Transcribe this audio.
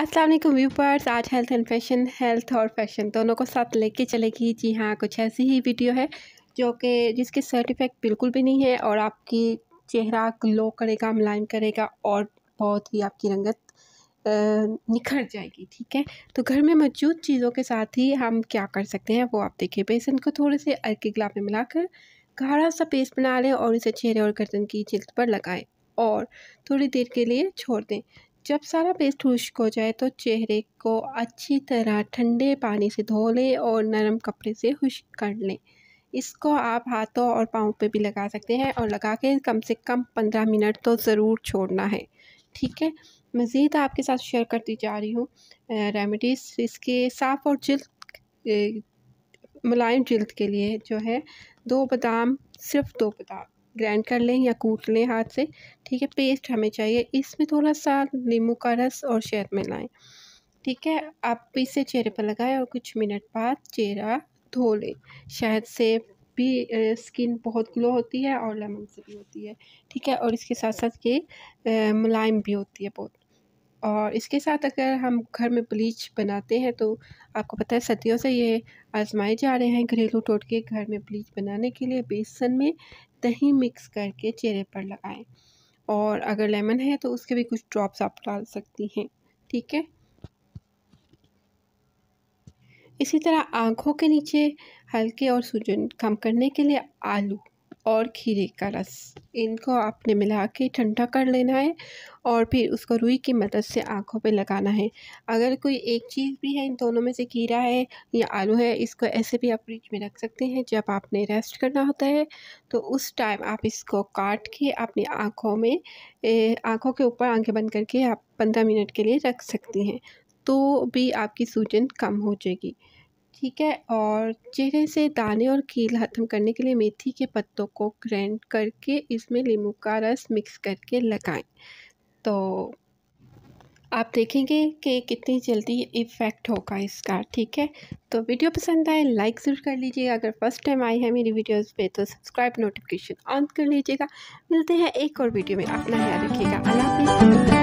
अस्सलाम वालेकुम व्यूपर्स आज हेल्थ एंड फैशन हेल्थ और फैशन दोनों को साथ लेके चलेगी जी हाँ कुछ ऐसी ही वीडियो है जो कि जिसके साइड इफ़ेक्ट बिल्कुल भी नहीं है और आपकी चेहरा ग्लो करेगा मुलायम करेगा और बहुत ही आपकी रंगत निखर जाएगी ठीक है तो घर में मौजूद चीज़ों के साथ ही हम क्या कर सकते हैं वो आप देखिए बेसन को थोड़े से अर्के गुलाब में मिलाकर गाढ़ा सा पेस्ट बना लें और इसे चेहरे और गर्दन की जिल्द पर लगाएं और थोड़ी देर के लिए छोड़ दें जब सारा पेस्ट खुश्क हो जाए तो चेहरे को अच्छी तरह ठंडे पानी से धो लें और नरम कपड़े से खुश्क कर लें इसको आप हाथों और पाँव पे भी लगा सकते हैं और लगा के कम से कम पंद्रह मिनट तो ज़रूर छोड़ना है ठीक है मज़ीद आपके साथ शेयर करती जा रही हूँ रेमडीज़ इसके साफ़ और जल्द मुलायम जल्द के लिए जो है दो बादाम सिर्फ दो बादाम ग्राइंड कर लें या कूट लें हाथ से ठीक है पेस्ट हमें चाहिए इसमें थोड़ा सा नींबू का रस और शहद मिलाएं ठीक है आप इसे चेहरे पर लगाएं और कुछ मिनट बाद चेहरा धो लें शहद से भी स्किन बहुत ग्लो होती है और लेमन से भी होती है ठीक है और इसके साथ साथ ये मुलायम भी होती है बहुत और इसके साथ अगर हम घर में ब्लीच बनाते हैं तो आपको पता है सदियों से ये आजमाए जा रहे हैं घरेलू टोटके घर में ब्लीच बनाने के लिए बेसन में दही मिक्स करके चेहरे पर लगाएं और अगर लेमन है तो उसके भी कुछ ड्रॉप्स आप डाल सकती हैं ठीक है इसी तरह आँखों के नीचे हल्के और सूजन कम करने के लिए आलू और खीरे का रस इनको आपने मिला के ठंडा कर लेना है और फिर उसको रुई की मदद से आँखों पे लगाना है अगर कोई एक चीज़ भी है इन दोनों में से खीरा है या आलू है इसको ऐसे भी आप फ्रिज में रख सकते हैं जब आपने रेस्ट करना होता है तो उस टाइम आप इसको काट के अपनी आँखों में आँखों के ऊपर आँखें बंद करके आप पंद्रह मिनट के लिए रख सकती हैं तो भी आपकी सूजन कम हो जाएगी ठीक है और चेहरे से दाने और कील ख़त्म करने के लिए मेथी के पत्तों को ग्रैंड करके इसमें नींबू का रस मिक्स करके लगाएं तो आप देखेंगे कि कितनी जल्दी इफ़ेक्ट होगा इसका ठीक है तो वीडियो पसंद आए लाइक ज़रूर कर लीजिएगा अगर फर्स्ट टाइम आई है मेरी वीडियोस पे तो सब्सक्राइब नोटिफिकेशन ऑन कर लीजिएगा मिलते हैं एक और वीडियो में अपना ख्याल रखिएगा अल्लाह हाफिज़